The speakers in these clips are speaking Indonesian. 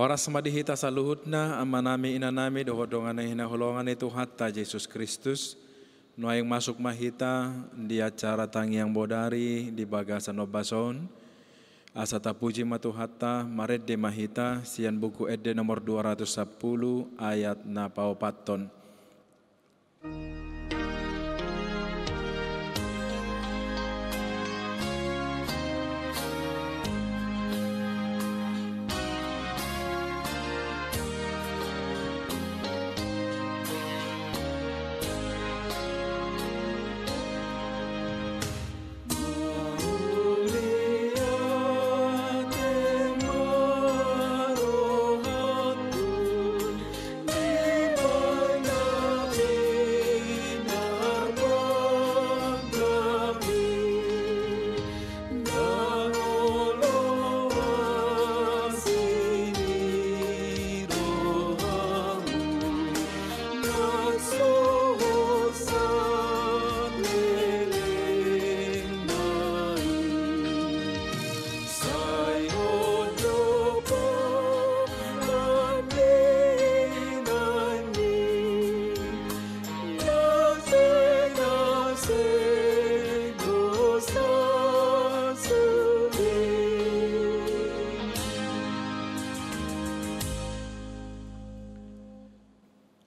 Ora samadi hita nami amanami inanami dohodongan hina holongan itu hatta Yesus Kristus. No masuk mahita di acara yang bodari di bagasan obason. Asata puji matu hatta maret de mahita sian buku ede nomor 210 ayat na paupaton. Thank you.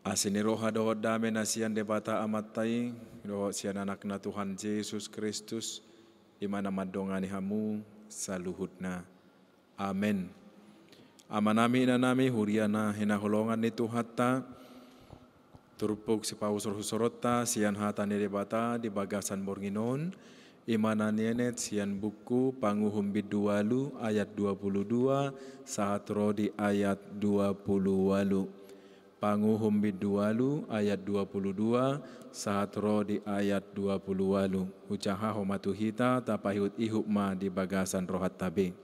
Asini roha dohot dame nasian debata amatai dohot sian anak na Tuhan Yesus Kristus imana madongani hamu saluhutna. Amen. Amanami inanami huriana hina holongan ni Tuhatta turpuk pausur husorota, sian ni debata di bagasan borginon Imana nienet sian buku panguhum bidualu ayat 22 saat rodi ayat 20 walu. Panguhum bidualu ayat 22 saat ro di ayat 20 walu ucaha homatu hita tapahut ihukma di bagasan rohat tabe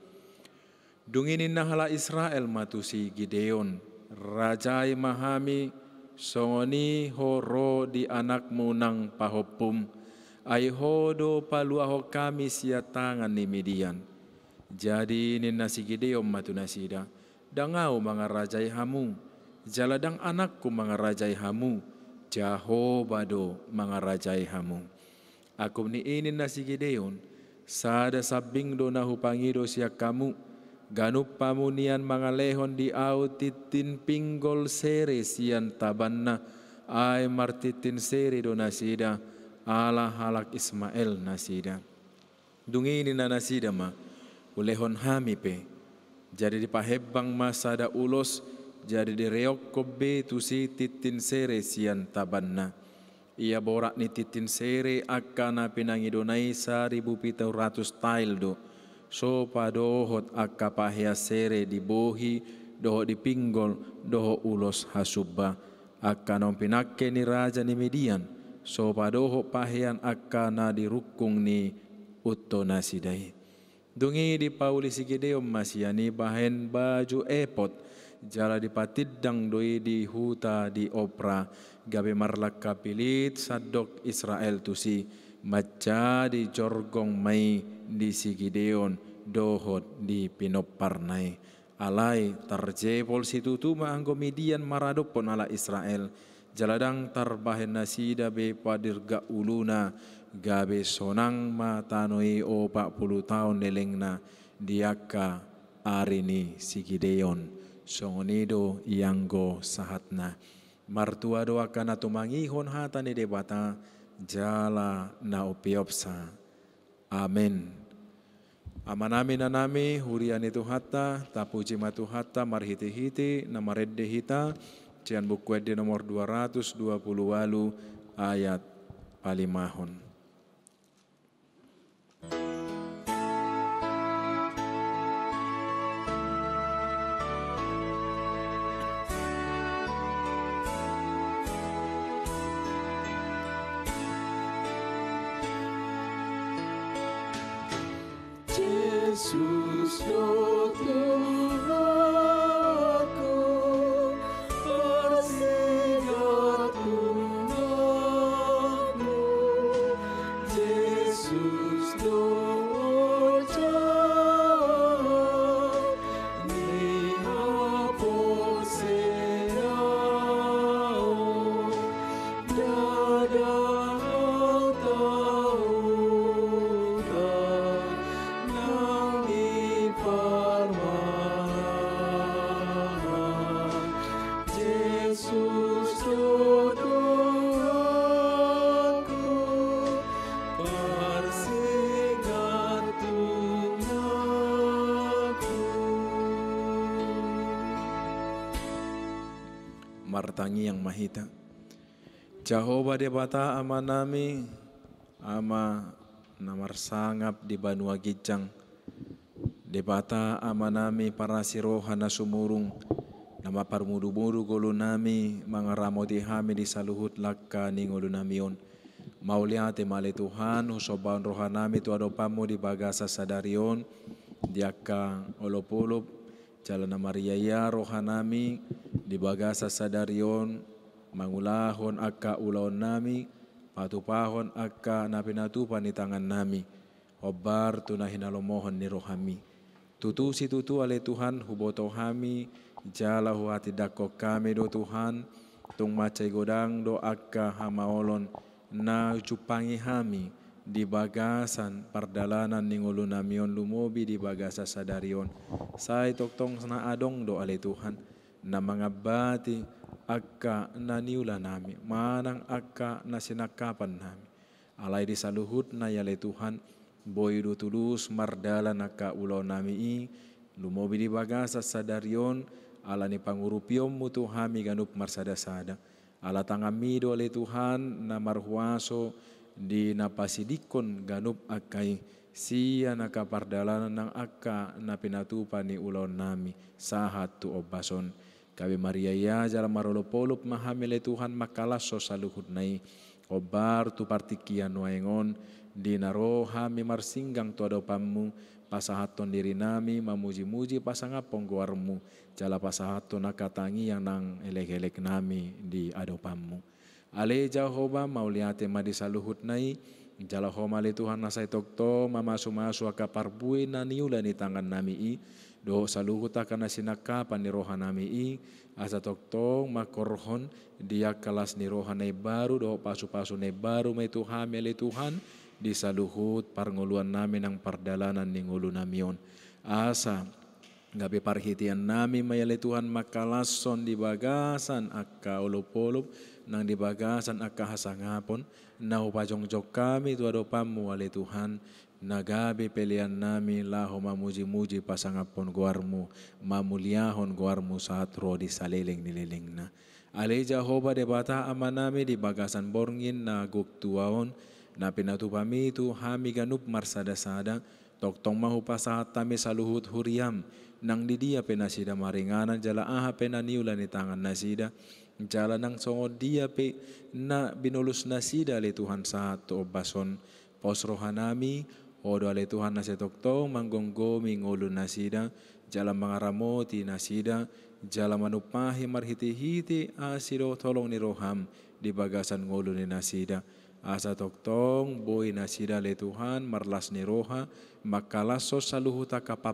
dunginin nahala Israel matusi Gideon rajai mahami songoni horo di anak munang pahopum aihodo paluaho kami sia tangan ni midian jadi ninasi Gideon matunasida dangau mangarajai hamung Jaladang anakku mengerajai hamu, Jahobado mengerajai hamu. Aku ni ini nasi Gideon, sada sabing dona hupangido siak kamu, ganup pamunian mangalehon di au titin pinggol sere sian tabanna, ai martitin sere do nasida, ala halak Ismail nasida. Dungi ini na nasida ma, ulehon hami pe, jadi dipahebang masa ulos, ulos, jadi di reok kobe si titin sere sian tabanna. Ia borak ni titin sere akana pinangi donai saribu pita ratus tail do. So padohot akka pahia sere dibohi di pinggol doho ulos hasubba. Akana pinakke ni raja ni median. So padoho pahian akana dirukung ni utto nasidai. Dungi di Pauli Sigideum masih ani bahen baju epot jala di dang doi di huta di opra gabe marlak kapilit sadok Israel tusi maca di jorgong mai di sigideon dohot di pinoparnai alai tu ma anggo midian maradopon ala Israel jaladang tarbahen nasida be ga uluna gabe sonang matanoi o 40 tahun nelengna diaka arini sigideon shonido iango sahatna. Martua doakan atumangihon hatane debata jala na Ama nami Amanami nanami huriani hatta tapuji hatta marhiti hiti maredde hita cian buku nomor 220 ayat mahon. Jesus. martangi yang mahita. Jahoba debata ama nami ama namar sangap di Banua Gijang. Debata ama nami para sirohana sumurung. Nama parmudu-mudu golu nami mangaramo di hami di saluhut lakka ningolu namion. Mauliate male Tuhan husoban rohanami tu adopamu di bagasa sadarion. diaka olopolop Jalana Maria ya rohanami bagasa sadarion mangulahon akka ulon nami patupahon akka napinatupan ni tangan nami obar tunahinalomohon ni rohami tutu si tutu ale Tuhan huboto hami jala huati dako kami do Tuhan tung macai godang do akka hamaolon na cupangi hami di bagasan perdalanan ningulu namion lumobi di bagasa sadarion tok tong sana adong do ale Tuhan bati akka niula nami manang akka nasinakapan nami alai saluhut na yale Tuhan boidu tulus mardala naka ulau nami i lumobi di bagasa sadarion ala ni pangurupiom mutu hami ganup marsada sada ala tangami dole Tuhan na marhuaso di napasidikon ganup akai sia naka pardalanan nang akka na pinatupani ulau nami sahat tu obason Kabe Maria ya jalan marolo polup mahamele Tuhan makala sosaluhut nai. Obar tu partikian waengon naroha hami singgang tu adopamu pasahaton diri nami mamuji-muji pasanga ponggoarmu jala pasahaton nakatangi yang nang elek-elek nami di adopamu. Ale jahoba mauliate madi saluhut nai jala homale Tuhan nasai tokto mama sumasu akaparbui naniula tangan nami i do akan kana sinaka nami i asa toktong makorhon dia niroha nirohanai baru do pasu-pasu ne baru mai Tuhan mele Tuhan di saluhut parngoluan nami nang pardalanan ni ngulo namion asa Gabi parhitian nami mayale Tuhan makalason di bagasan akka ulupulup nang di bagasan akka hasangapon na jok kami tuadopamu dopamu Tuhan Nagabi pelian nami laho lahoma muji muji guarmu ma mamuliahon guarmu saat rodi nileling na aleja hoba de bata amanami di bagasan borngin na guk tuaon na pinatupami tu hami ganup marsada sada tok tong mahu pasahat tami saluhut huriam nang didia penasida maringana jala aha penaniula ni tangan nasida jala nang songo dia pe na binulus nasida le Tuhan saat to obason pos Odo ale Tuhan na toktong manggonggo mingolu nasida jalan mangaramo ti nasida jalan manupahi marhiti hiti asiro tolong ni roham di bagasan ngolu ni nasida asa toktong boi nasida le Tuhan marlas ni roha makalaso saluhu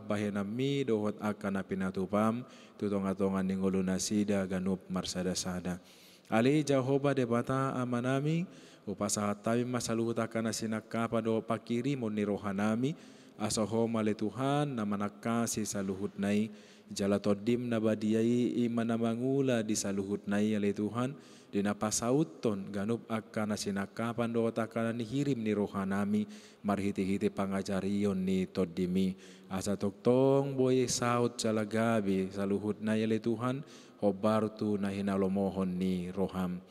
bahena mi dohot akana pinatupam tutongatongan ni ngolu nasida ganup marsada sada ale jahoba debata amanami o pasahatawi masaluta kana sinakapa do pakiri mo rohanami asoho male Tuhan nama si saluhut nai jala todim nabadiai imana mangula di saluhut nai ale Tuhan dina pasaut ton ganup akana sinakapan do takana nihirim ni rohanami marhiti-hiti pangajarion ni todimi asa tong boye saut jala gabi saluhut nai ale Tuhan hobartu nahina lomohon ni roham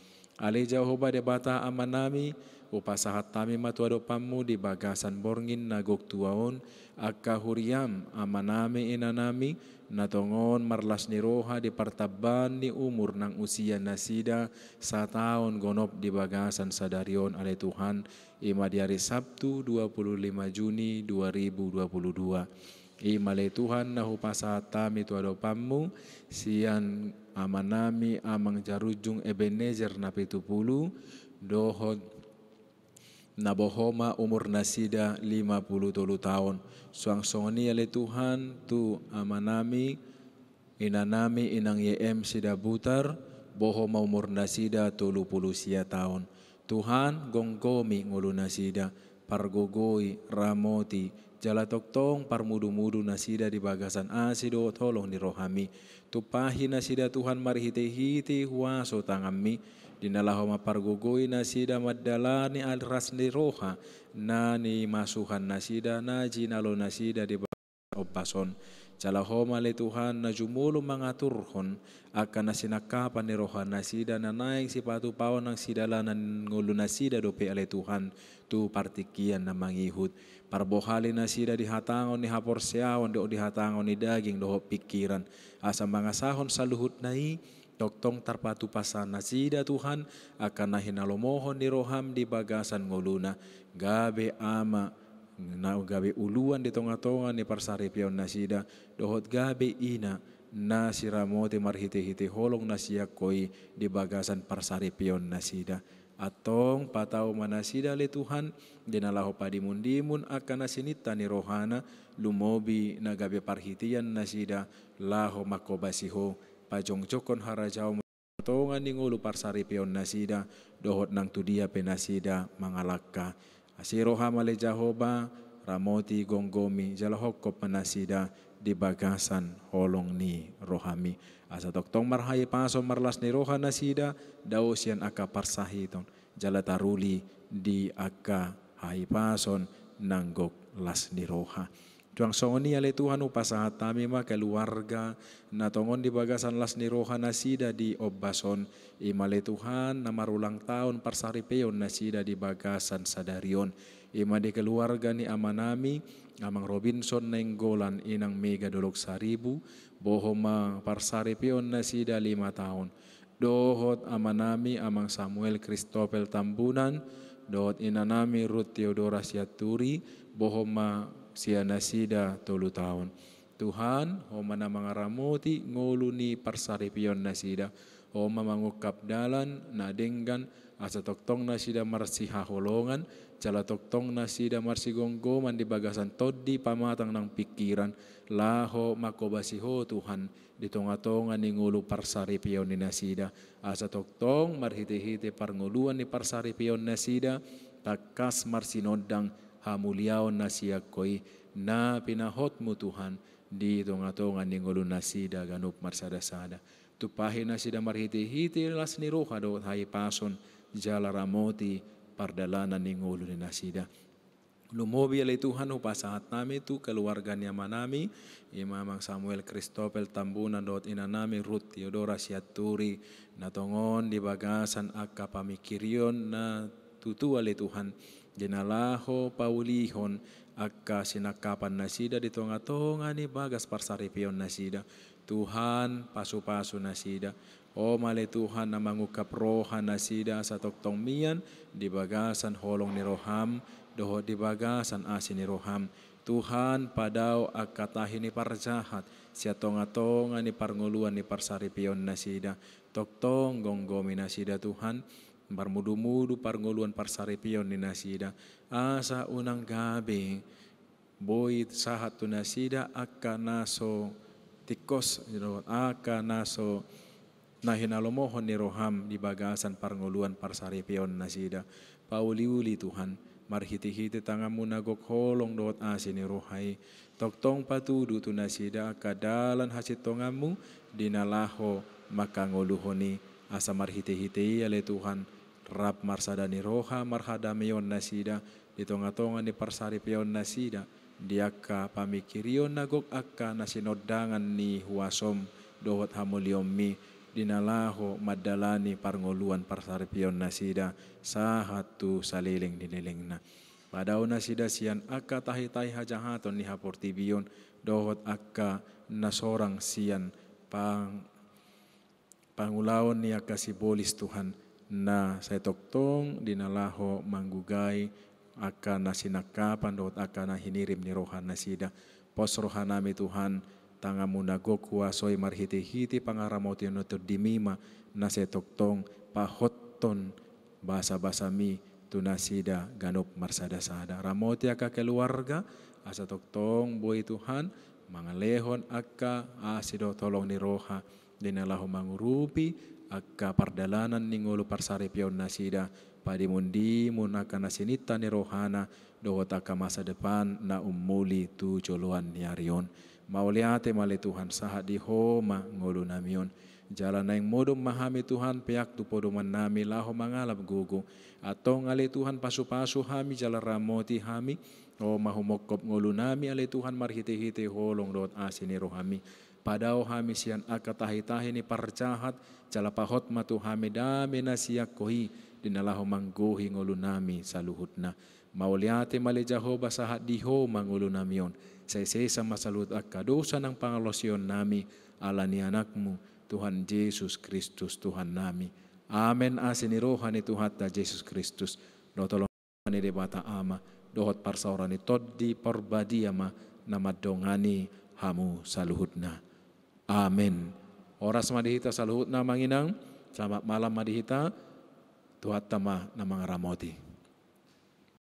jauh ba de bata amanami, upasahat tami matuado pamu di bagasan borngin nagok tuaon, akka huriam amanami inanami, natongon marlas ni roha di partaban ni umur nang usia nasida, sa taon gonop di bagasan sadarion ale Tuhan, ima di hari Sabtu 25 Juni 2022. Ima le Tuhan nahu pasahat tami tuado pamu, sian amanami amang jarujung Ebenezer na pitupulu dohod nabohoma umur nasida lima puluh tolu tahun suang songoni ale Tuhan tu amanami inanami inang yem sida butar bohoma umur nasida tolu puluh sia tahun Tuhan gongkomi ngulu nasida Pargogoi ramoti, jalatoktong parmudu-mudu nasida di bagasan asido tolong dirohami. Tupahi nasida Tuhan mari hiti huaso tangami. Dinalahoma Pargogoi nasida madalani alras roha nani masuhan nasida najinalo nasida di bagasan opason. Calahoma le Tuhan na jumulu mangaturhon akan nasinakapan ni rohan nasida na naing si patu pawan ng sidala na ngulu nasida dope ale Tuhan tu partikian na mangihud. Parbohali na sida dihatangon ni hapor siawan do dihatangon ni daging doho pikiran. Asa mga sahon sa luhut nai Doktong tarpatu na sida Tuhan akan nahinalomohon ni roham di bagasan nguluna. Gabe ama na gabe uluan di tonga-tonga ni parsari pion nasida dohot gabe ina na siramote marhite-hite holong nasia koi di bagasan parsari pion nasida atong patau manasida le Tuhan dinalaho padimundimun akan nasinita ni rohana lumobi na gabe parhitian nasida laho makobasiho pajongcokon harajau tonga ningulu parsari pion nasida dohot nang tudia penasida mangalaka asiroha male jahoba ramoti gonggomi jala hokko panasida di bagasan holong ni rohami asa tong marhai paso marlas ni roha nasida dausian aka parsahiton jala taruli di aka hai pason nanggok las ni roha Duang songoni ale Tuhan upasahat ma keluarga na tongon di bagasan las ni rohana sida di obbason imale Tuhan nama ulang tahun parsaripeon nasida di bagasan sadarion ima di keluarga ni amanami amang Robinson nenggolan inang mega dolok saribu bohoma parsaripeon nasida lima tahun dohot amanami amang Samuel christopel Tambunan dohot inanami Ruth Theodora Siaturi bohoma nasida tolu tahun. Tuhan, ho mana mangaramoti ngoluni parsaripion nasida. Ho mamangukap dalan, nadenggan, asa toktong nasida marsiha holongan, jala toktong nasida gonggo di bagasan toddi pamatang ng pikiran, laho makobasiho Tuhan, di tonga ni ngulu parsaripion ni nasida. Asa toktong marhiti-hiti parnguluan ni parsaripion nasida, takas marsinodang, hamuliao nasia koi na pinahot mu Tuhan di tonga-tonga ningolu nasida ganup marsada-sada. Tupahi nasida marhiti hiti las roha do hai pason jala ramoti pardalana ningolu ni nasida. Lumobi oleh Tuhan upasahat nami tu keluarganya manami imamang Samuel Kristopel Tambuna dot nami Ruth Theodora Siaturi natongon di bagasan akapamikirion na tutua Tuhan jenalaho paulihon akka sinakapan nasida di tonga-tonga ni bagas parsaripion nasida Tuhan pasu-pasu nasida O male Tuhan na mangukap roha nasida sa toktong miyan, di bagasan holong ni roham, doho di bagasan asin ni roham. Tuhan padau akatahi ni parjahat, siya tonga-tonga ni parnguluan ni parsaripion nasida, toktong gonggomi nasida Tuhan, barmudu-mudu par parsarepion ni nasida asa unang gabe boit sahat tu nasida naso tikos akanaso nahinalomohon ni roham di bagasan par parsarepion nasida pauliuli Tuhan marhiti-hiti tangamu nagok holong doot ni rohai Tok-tong patudu tu nasida akadalan hasit tongamu dinalaho maka ngoluhoni asa marhiti-hiti le Tuhan rap marsada ni roha marhada meon nasida di tonga-tonga ni parsari peon nasida diaka pamikirion nagok akka nasinodangan ni huasom dohot mi dinalaho madalani parngoluan parsari peon nasida sahatu saliling dinelingna Padau nasida sian akka tahitai hajahaton ni haportibion dohot akka nasorang sian pang pangulaon ni akka sibolis Tuhan na toktong dinalaho manggugay aka nasinaka pandot aka nahinirim ni rohan nasida pos rohanami Tuhan tangamu nagokwa soy marhiti hiti pangaramoti nutur dimima saya na bahasa pahotton basa basami tunasida ganop marsada sada ramoti aka keluarga asa toktong boy Tuhan mangalehon aka asido ah, tolong ni roha dinalahu mangurupi akka pardalanan parsare pion nasida mundi munaka nasinita ni rohana dohotaka masa depan na umuli tu joloan niarion mauliate male Tuhan sahadi homa ngolo namion jalan yang modo mahami Tuhan peak tu podo nami laho mangalap gugu atau ngale Tuhan pasu-pasu hami jalan ramoti hami oh mahumokop ngolu nami ale Tuhan marhite-hite holong dot asini rohami padao tahi ni parcahat pahot matu hamidami nasiyakohi dinalaho manggohi ngolunami saluhutna mauliate jahoba sahat diho mangolunamion sesesa masalut akadosa nang pangalosyon nami ala ni anakmu Tuhan Yesus Kristus Tuhan nami amen Rohani Tuhan ta Yesus Kristus dotolong ni debata ama dohot parsaurani toddi porbadia ma namadongani hamu saluhutna Amin. Oras madihita saluhut na manginang. Selamat malam madihita. Tuhat tama namang ramoti.